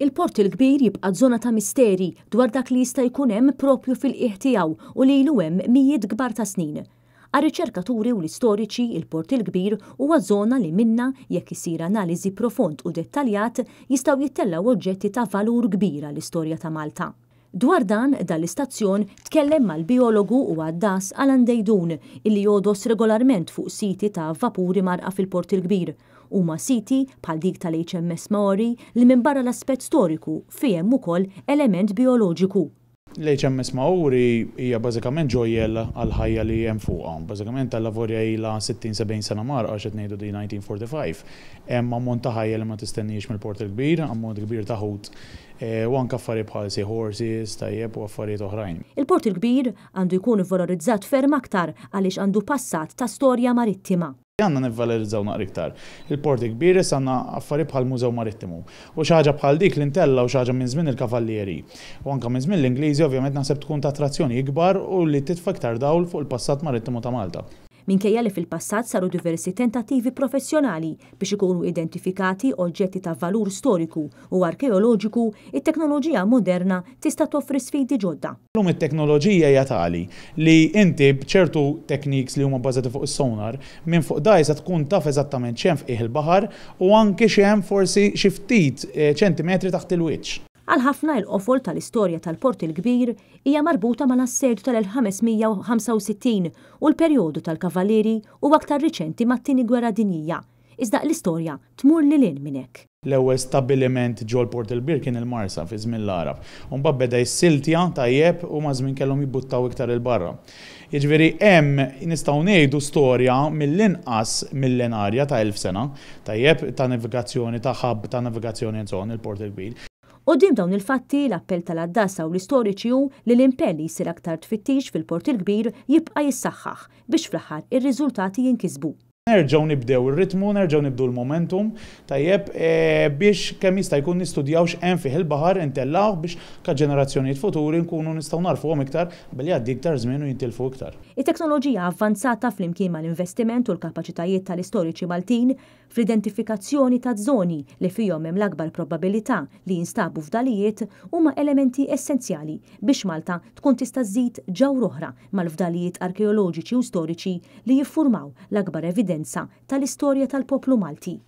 Il-port il-kbir jibqa' żona ta' misteri dwar dak li jista' jkun hemm propju fil-qieħ u li ilu hemm mijiet kbar ta' snin. Għar-riċerkaturi u l-istoriċi il-port il-kbir huwa żona li minna jekk isir analiżi profond u dettaljat jistgħu jittellaw oġġetti ta' valur kbir għall-istorja ta' Malta. Dwar dan dal-istazzjon tkellem mal-biologu u għaddas Alan Dejdun illi jodos regolarment fuq siti ta' vapuri marqa fil-port il-kbir huma siti bħal dik tal-HMS Maori li minn barra l-aspett storiku fihem ukoll element bioloġiku. L-HMS Maori hija bażikament ġojjel għal-ħajja li hemm fuqha. Bażikament tal-lavorja ilha 60-70 sena mar għax qed ngħidu di 1945. Hemm ammont ta' ħajja li ma tistenniex mill-port il-kbir, ammont kbir ta' ħut Eh, u anka affarijiet bħal si horses, tajjeb u affarijiet oħrajn. Il-port il-kbir għandu jkun valorizzat ferm aktar għaliex għandu passat ta' storja marittima. Għanna nivvalorizzaw naqri ktar. Il-porti kbir għanna affari bħal mużew marittimu. U xaġa bħal dik l-intella u xaġa minn żmien il-kavallieri. U anka minn żmien l-Ingliżi ovvjament naħseb tkun ta' attrazzjoni ikbar u li titfa' iktar dawl fuq il-passat marittimu ta' Malta minkejja li fil-passat saru diversi tentativi professjonali biex ikunu identifikati oġġetti ta' valur storiku u arkeoloġiku, it-teknoloġija moderna tista' toffri sfidi ġodda. Lum it-teknoloġija hija tali li inti bċertu tekniks li huma bbażati fuq is-sonar minn fuq se tkun taf eżattament xemf il-baħar u anke xemm forsi xi ftit eh, ċentimetri taħt il-wiċċ. Għal ħafna l-qofol tal-istorja tal-port il-kbir hija marbuta ma' nasserdu tal-1565 u l-perjodu tal-kavalleri u aktar riċenti mat-tieni gwerra dinjija. Iżda l-istorja tmur li lin minnek. L-ewwel stabiliment ġol Port il-Bir kien il-Marsa fi żmien l-Arab. Mbagħad beda jissiltja tajjeb u ma żmien kellhom jibbuttaw iktar il-barra. Jiġveri hemm nistgħu ngħidu storja mill-inqas millenarja ta' elf sena, tajjeb ta' navigazzjoni ta' ħabb ta' navigazzjoni nson il-Port il kbir U dim dawn il-fatti l-appell tal-addassa u l-istoriċi hu li l-impelli jsir aktar tfittix fil-port il-kbir jibqa' jissaħħaħ biex fl-aħħar ir-riżultati jinkisbu nerġaw nibdew il ritmu nerġaw nibdu l-momentum, tajjeb e, biex kemm jista' jkun nistudjawx hemm fih il-baħar intellaw biex ka' ġenerazzjonijiet futuri nkunu nistgħu narfuhom iktar billi għaddi iktar żmien u jintilfu iktar. It-teknoloġija avvanzata flimkien mal-investiment u l-kapaċitajiet tal-istoriċi Maltin fl-identifikazzjoni ta' żoni li fihom hemm l-akbar probabilità li jinstabu f'dalijiet huma elementi essenzjali biex Malta tkun tista' żżid ġawruħra mal-fdalijiet arkeoloġiċi u storiċi li jiffurmaw l-akbar evidenza l tal-istorja tal-poplu Malti.